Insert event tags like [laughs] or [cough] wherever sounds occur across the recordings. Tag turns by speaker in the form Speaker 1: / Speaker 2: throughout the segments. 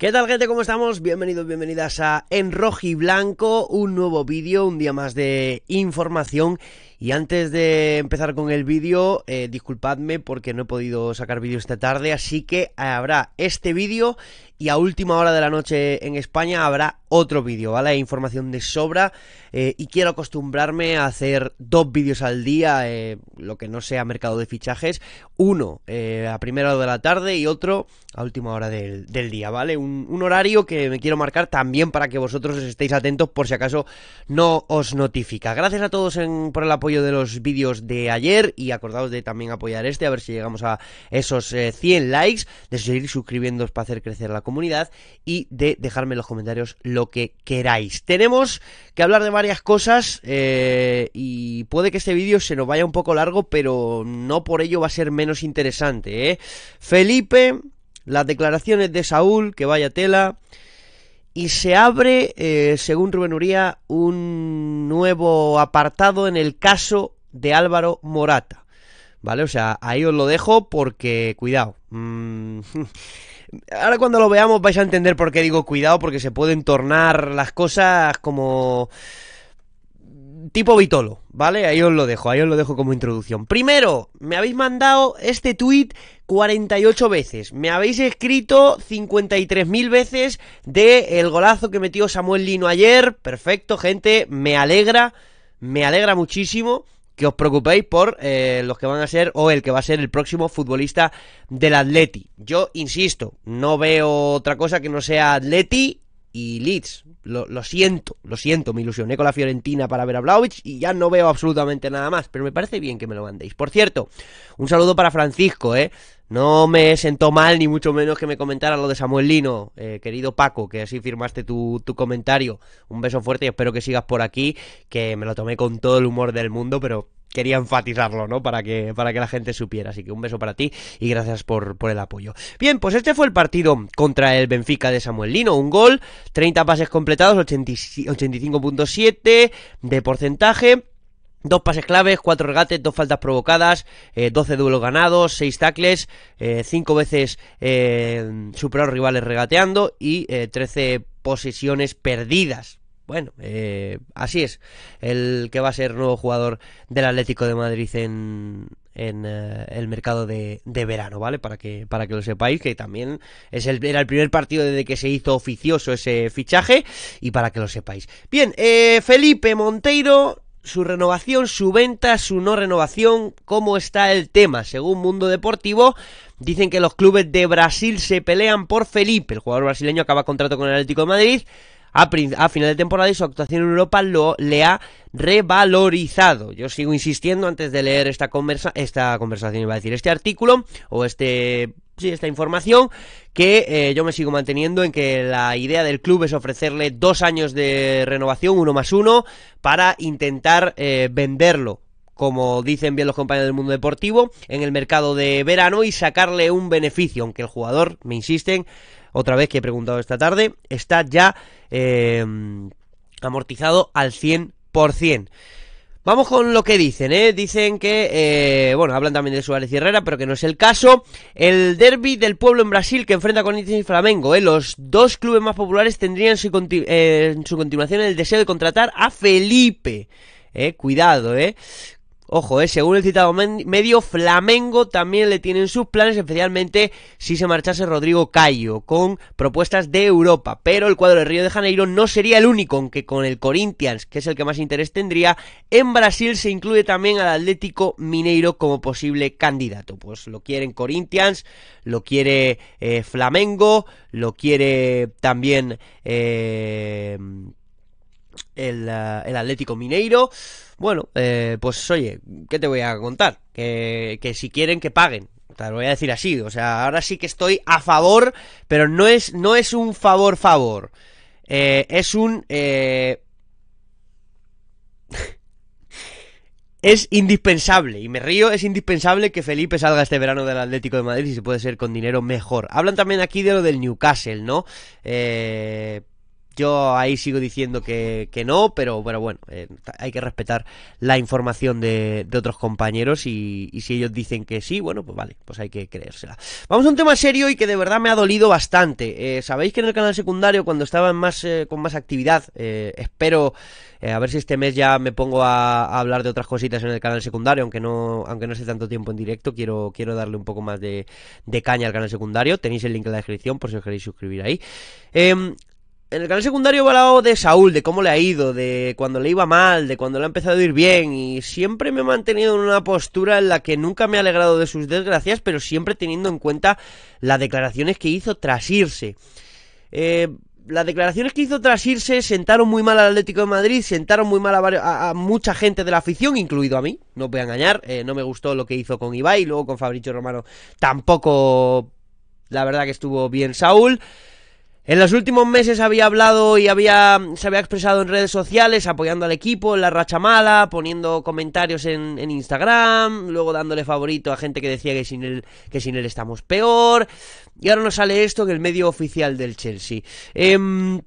Speaker 1: ¿Qué tal gente? ¿Cómo estamos? Bienvenidos, bienvenidas a En Rojo y Blanco, un nuevo vídeo, un día más de información y antes de empezar con el vídeo, eh, disculpadme porque no he podido sacar vídeo esta tarde, así que habrá este vídeo y a última hora de la noche en España habrá otro vídeo, ¿vale? Hay información de sobra eh, y quiero acostumbrarme a hacer dos vídeos al día, eh, lo que no sea mercado de fichajes, uno a primera hora de la tarde y otro a última hora del, día, ¿vale? Un, horario que me quiero marcar también para que vosotros estéis atentos por si acaso no os notifica. Gracias a todos por el apoyo de los vídeos de ayer y acordaos de también apoyar este, a ver si llegamos a esos 100 eh, likes, de seguir suscribiéndoos para hacer crecer la comunidad y de dejarme en los comentarios lo que queráis. Tenemos que hablar de varias cosas eh, y puede que este vídeo se nos vaya un poco largo, pero no por ello va a ser menos interesante. ¿eh? Felipe, las declaraciones de Saúl, que vaya tela y se abre, eh, según Rubén Uría, un nuevo apartado en el caso de Álvaro Morata. ¿Vale? O sea, ahí os lo dejo porque, cuidado. Mm, [laughs] ahora cuando lo veamos vais a entender por qué digo cuidado, porque se pueden tornar las cosas como tipo Vitolo, ¿vale? Ahí os lo dejo, ahí os lo dejo como introducción. Primero, me habéis mandado este tuit 48 veces. Me habéis escrito 53.000 veces de el golazo que metió Samuel Lino ayer. Perfecto, gente. Me alegra, me alegra muchísimo que os preocupéis por eh, los que van a ser o el que va a ser el próximo futbolista del Atleti. Yo insisto, no veo otra cosa que no sea Atleti y Leeds. Lo, siento, lo siento, me ilusioné con la Fiorentina para ver a Blauvić y ya no veo absolutamente nada más, pero me parece bien que me lo mandéis. Por cierto, un saludo para Francisco, ¿eh? No me sentó mal, ni mucho menos que me comentara lo de Samuel Lino, eh, querido Paco, que así firmaste tu, tu comentario. Un beso fuerte y espero que sigas por aquí, que me lo tomé con todo el humor del mundo, pero quería enfatizarlo, ¿no? Para que, para que la gente supiera. Así que un beso para ti y gracias por, por el apoyo. Bien, pues este fue el partido contra el Benfica de Samuel Lino. Un gol, 30 pases completados, 85.7 de porcentaje. Dos pases claves, cuatro regates, dos faltas provocadas, 12 eh, duelos ganados, seis tacles, eh, cinco veces eh, superados rivales regateando y 13 eh, posesiones perdidas. Bueno, eh, así es el que va a ser nuevo jugador del Atlético de Madrid en, eh, el mercado de, verano, ¿vale? Para que, para que lo sepáis, que también es el, era el primer partido desde que se hizo oficioso ese fichaje y para que lo sepáis. Bien, eh, Felipe Monteiro su renovación, su venta, su no renovación, cómo está el tema. Según Mundo Deportivo, dicen que los clubes de Brasil se pelean por Felipe. El jugador brasileño acaba contrato con el Atlético de Madrid a, final de temporada y su actuación en Europa lo, le ha revalorizado. Yo sigo insistiendo antes de leer esta, conversa esta conversación, iba a decir, este artículo o este esta información que eh, yo me sigo manteniendo en que la idea del club es ofrecerle dos años de renovación, uno más uno, para intentar eh, venderlo como dicen bien los compañeros del mundo deportivo, en el mercado de verano y sacarle un beneficio, aunque el jugador, me insisten, otra vez que he preguntado esta tarde, está ya eh, amortizado al 100%. Vamos con lo que dicen, ¿eh? Dicen que, eh, bueno, hablan también de Suárez y Herrera, pero que no es el caso. El derby del pueblo en Brasil que enfrenta Corinthians y Flamengo, ¿eh? Los dos clubes más populares tendrían su eh, en su continuación el deseo de contratar a Felipe. Eh, cuidado, ¿eh? Ojo, eh, según el citado medio, Flamengo también le tienen sus planes, especialmente si se marchase Rodrigo Cayo, con propuestas de Europa. Pero el cuadro de Río de Janeiro no sería el único, aunque con el Corinthians, que es el que más interés tendría, en Brasil se incluye también al Atlético Mineiro como posible candidato. Pues lo quieren Corinthians, lo quiere eh, Flamengo, lo quiere también eh, el Atlético Mineiro. Bueno, eh, pues oye, ¿qué te voy a contar? Que, que si quieren que paguen. Te lo voy a decir así, o sea, ahora sí que estoy a favor, pero no es, no es un favor favor. Eh, es un... Eh, [laughs] es indispensable, y me río, es indispensable que Felipe salga este verano del Atlético de Madrid, y se puede ser con dinero mejor. Hablan también aquí de lo del Newcastle, ¿no? Eh, yo ahí sigo diciendo que, no, pero, bueno, eh, hay que respetar la información de, otros compañeros y, si ellos dicen que sí, bueno, pues vale, pues hay que creérsela. Vamos a un tema serio y que de verdad me ha dolido bastante. Eh, sabéis que en el canal secundario, cuando estaba más, eh, con más actividad, espero, a ver si este mes ya me pongo a, hablar de otras cositas en el canal secundario, aunque no, aunque no esté tanto tiempo en directo, quiero, quiero darle un poco más de, de caña al canal secundario. Tenéis el link en la descripción por si os queréis suscribir ahí. Em, en el canal secundario he hablado de Saúl, de cómo le ha ido, de cuando le iba mal, de cuando le ha empezado a ir bien, y siempre me he mantenido en una postura en la que nunca me he alegrado de sus desgracias, pero siempre teniendo en cuenta las declaraciones que hizo tras irse. Eh, las declaraciones que hizo tras irse sentaron muy mal al Atlético de Madrid, sentaron muy mal a, mucha gente de la afición, incluido a mí, no voy a engañar, eh, no me gustó lo que hizo con Ibai, luego con Fabricio Romano tampoco, la verdad que estuvo bien Saúl. En los últimos meses había hablado y había, se había expresado en redes sociales apoyando al equipo en la racha mala, poniendo comentarios en, Instagram, luego dándole favorito a gente que decía que sin, él, que sin él estamos peor. Y ahora nos sale esto en el medio oficial del Chelsea. Em,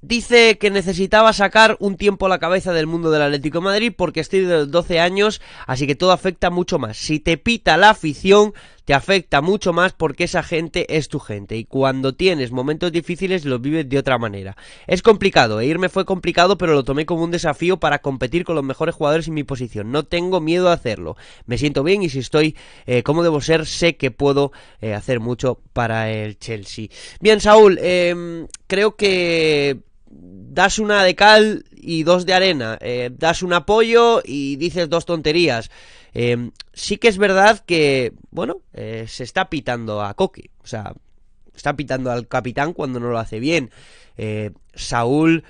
Speaker 1: dice que necesitaba sacar un tiempo a la cabeza del mundo del Atlético de Madrid porque estoy de 12 años, así que todo afecta mucho más. Si te pita la afición, te afecta mucho más porque esa gente es tu gente y cuando tienes momentos difíciles los vives de otra manera. Es complicado, e irme fue complicado, pero lo tomé como un desafío para competir con los mejores jugadores en mi posición. No tengo miedo a hacerlo. Me siento bien y si estoy eh, como debo ser, sé que puedo eh, hacer mucho para el Chelsea. Bien, Saúl, em, creo que das una de cal y dos de arena, eh, das un apoyo y dices dos tonterías. Eh, sí que es verdad que, bueno, eh, se está pitando a Coque, o sea, está pitando al capitán cuando no lo hace bien. Saúl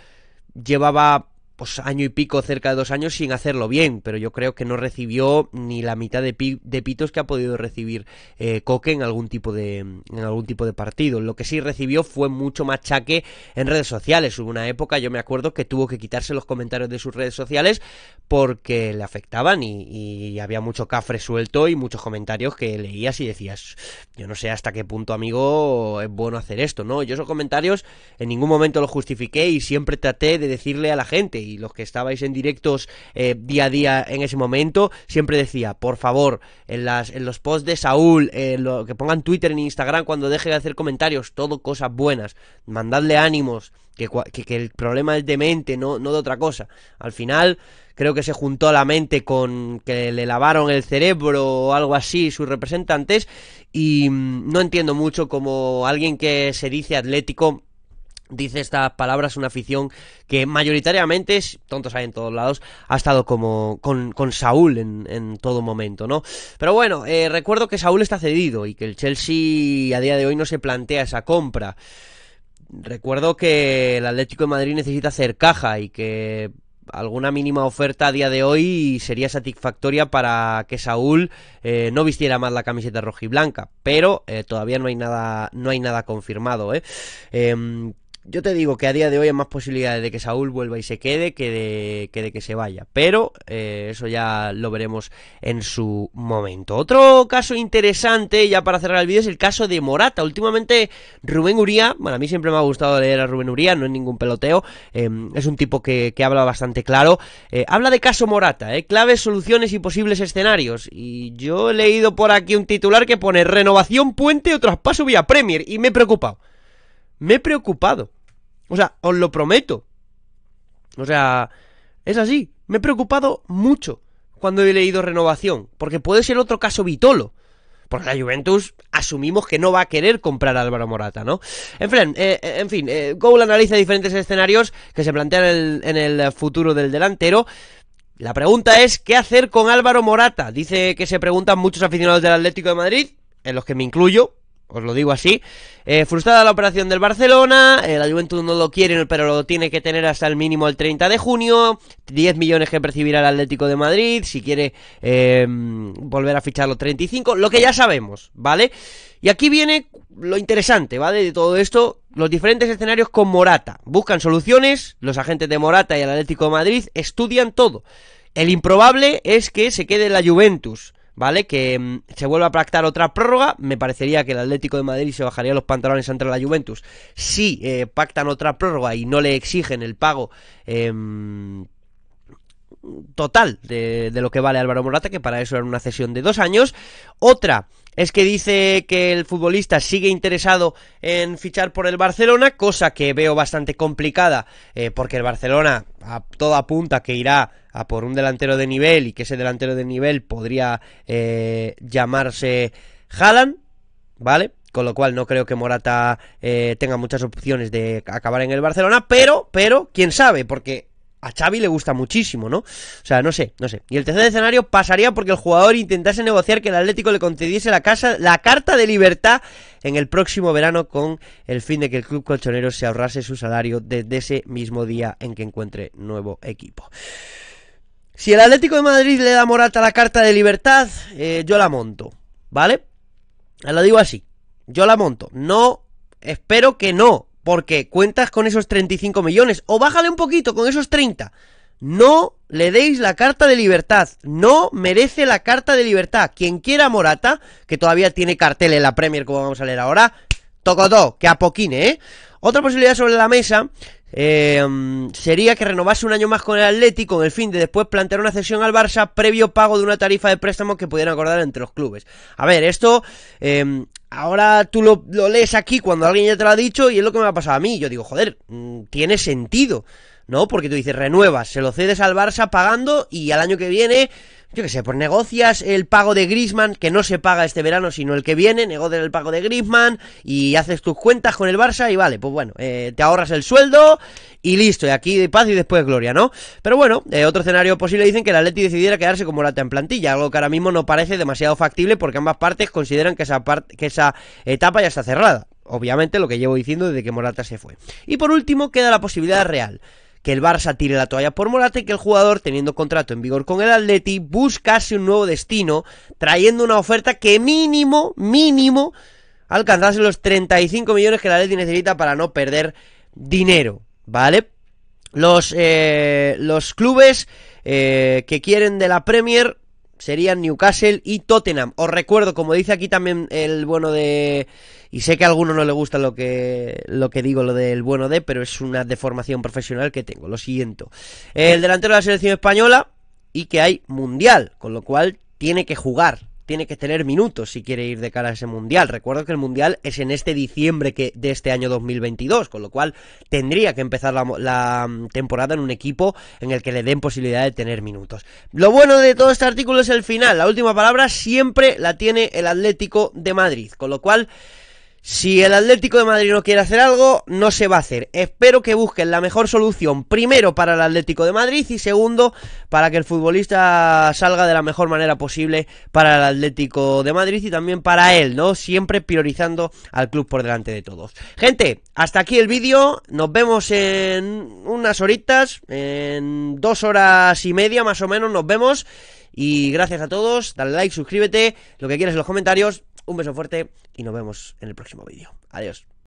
Speaker 1: llevaba pues año y pico, cerca de dos años, sin hacerlo bien, pero yo creo que no recibió ni la mitad de, pitos que ha podido recibir eh, Coque en algún tipo de en algún tipo de partido. Lo que sí recibió fue mucho machaque en redes sociales. Hubo una época, yo me acuerdo, que tuvo que quitarse los comentarios de sus redes sociales porque le afectaban y, y había mucho cafre suelto y muchos comentarios que leías y decías, yo no sé hasta qué punto, amigo, es bueno hacer esto, ¿no? Yo esos comentarios en ningún momento los justifiqué y siempre traté de decirle a la gente, y los que estabais en directos eh, día a día en ese momento, siempre decía, por favor, en, los posts de Saúl, en lo, que pongan Twitter e Instagram cuando deje de hacer comentarios, todo cosas buenas, mandadle ánimos, que, el problema es de mente, no, no de otra cosa. Al final, creo que se juntó la mente con que le lavaron el cerebro o algo así sus representantes y mm, no entiendo mucho como alguien que se dice atlético dice estas palabras una afición que mayoritariamente, tontos hay en todos lados, ha estado como con, Saúl en, todo momento, ¿no? Pero bueno, eh, recuerdo que Saúl está cedido y que el Chelsea a día de hoy no se plantea esa compra. Recuerdo que el Atlético de Madrid necesita hacer caja y que alguna mínima oferta a día de hoy sería satisfactoria para que Saúl eh, no vistiera más la camiseta y blanca. pero eh, todavía no hay nada, no hay nada confirmado. ¿eh? Em, yo te digo que a día de hoy hay más posibilidades de que Saúl vuelva y se quede que de que, se vaya. Pero eh, eso ya lo veremos en su momento. Otro caso interesante, ya para cerrar el vídeo, es el caso de Morata. Últimamente Rubén Uría, bueno, a mí siempre me ha gustado leer a Rubén Uría, no es ningún peloteo, em, es un tipo que, habla bastante claro. Eh, habla de caso Morata, eh, claves, soluciones y posibles escenarios. Y yo he leído por aquí un titular que pone renovación puente o traspaso vía Premier y me he preocupado. Me he preocupado. O sea, os lo prometo. O sea, es así. Me he preocupado mucho cuando he leído renovación, porque puede ser otro caso Vitolo. Porque la Juventus asumimos que no va a querer comprar a Álvaro Morata, ¿no? En fin, eh, eh, en fin eh, analiza diferentes escenarios que se plantean en el futuro del delantero. La pregunta es, ¿qué hacer con Álvaro Morata? Dice que se preguntan muchos aficionados del Atlético de Madrid, en los que me incluyo, os lo digo así. Eh, frustrada la operación del Barcelona, eh, la Juventud no lo quiere, pero lo tiene que tener hasta el mínimo el 30 de junio. 10 millones que percibirá el Atlético de Madrid, si quiere eh, volver a fichar los 35, lo que ya sabemos, ¿vale? Y aquí viene lo interesante, ¿vale? De todo esto, los diferentes escenarios con Morata. Buscan soluciones, los agentes de Morata y el Atlético de Madrid estudian todo. El improbable es que se quede la Juventus. ¿vale? Que mm, se vuelva a pactar otra prórroga, me parecería que el Atlético de Madrid se bajaría los pantalones ante la Juventus si eh, pactan otra prórroga y no le exigen el pago eh, total de, lo que vale Álvaro Morata, que para eso era una cesión de dos años. Otra es que dice que el futbolista sigue interesado en fichar por el Barcelona, cosa que veo bastante complicada, eh, porque el Barcelona a toda punta que irá a por un delantero de nivel y que ese delantero de nivel podría eh, llamarse Haaland, ¿vale? con lo cual no creo que Morata eh, tenga muchas opciones de acabar en el Barcelona, pero, pero, quién sabe, porque a Xavi le gusta muchísimo, ¿no? O sea, no sé, no sé. Y el tercer escenario pasaría porque el jugador intentase negociar que el Atlético le concediese la, carta de libertad en el próximo verano con el fin de que el club colchonero se ahorrase su salario desde ese mismo día en que encuentre nuevo equipo. Si el Atlético de Madrid le da Morata la carta de libertad, eh, yo la monto, ¿vale? Lo digo así, yo la monto. No, espero que no, porque cuentas con esos 35 millones o bájale un poquito con esos 30. No le deis la carta de libertad, no merece la carta de libertad. Quien quiera Morata, que todavía tiene cartel en la Premier como vamos a leer ahora, tocotó, que poquine, ¿eh? Otra posibilidad sobre la mesa eh, sería que renovase un año más con el Atlético con el fin de después plantear una cesión al Barça previo pago de una tarifa de préstamo que pudieran acordar entre los clubes. A ver, esto eh, Ahora tú lo, lees aquí cuando alguien ya te lo ha dicho y es lo que me ha pasado a mí. Yo digo, joder, mm, tiene sentido, ¿no? Porque tú dices, renuevas, se lo cedes al Barça pagando y al año que viene yo qué sé, pues negocias el pago de Grisman, que no se paga este verano, sino el que viene, negocias el pago de Grisman y haces tus cuentas con el Barça y vale, pues bueno, eh, te ahorras el sueldo y listo, y aquí de paz y después gloria, ¿no? Pero bueno, eh, otro escenario posible dicen que la Atleti decidiera quedarse como Morata en plantilla, algo que ahora mismo no parece demasiado factible porque ambas partes consideran que esa, parte, que esa etapa ya está cerrada. Obviamente lo que llevo diciendo desde que Morata se fue. Y por último queda la posibilidad real que el Barça tire la toalla por Morata y que el jugador, teniendo contrato en vigor con el Atleti, buscase un nuevo destino, trayendo una oferta que mínimo, mínimo, alcanzase los 35 millones que el Atleti necesita para no perder dinero, ¿vale? Los, eh, los clubes eh, que quieren de la Premier serían Newcastle y Tottenham. Os recuerdo, como dice aquí también el bueno de... Y sé que a alguno no le gusta lo que, lo que digo, lo del bueno de, pero es una deformación profesional que tengo, lo siento. El delantero de la selección española y que hay mundial, con lo cual tiene que jugar tiene que tener minutos si quiere ir de cara a ese Mundial. Recuerdo que el Mundial es en este diciembre que, de este año 2022, con lo cual tendría que empezar la, la mm, temporada en un equipo en el que le den posibilidad de tener minutos. Lo bueno de todo este artículo es el final. La última palabra siempre la tiene el Atlético de Madrid, con lo cual... Si el Atlético de Madrid no quiere hacer algo, no se va a hacer. Espero que busquen la mejor solución, primero para el Atlético de Madrid y segundo para que el futbolista salga de la mejor manera posible para el Atlético de Madrid y también para él, ¿no? Siempre priorizando al club por delante de todos. Gente, hasta aquí el vídeo. Nos vemos en unas horitas, en dos horas y media más o menos. Nos vemos. Y gracias a todos, dale like, suscríbete, lo que quieras en los comentarios. Un beso fuerte y nos vemos en el próximo vídeo. Adiós.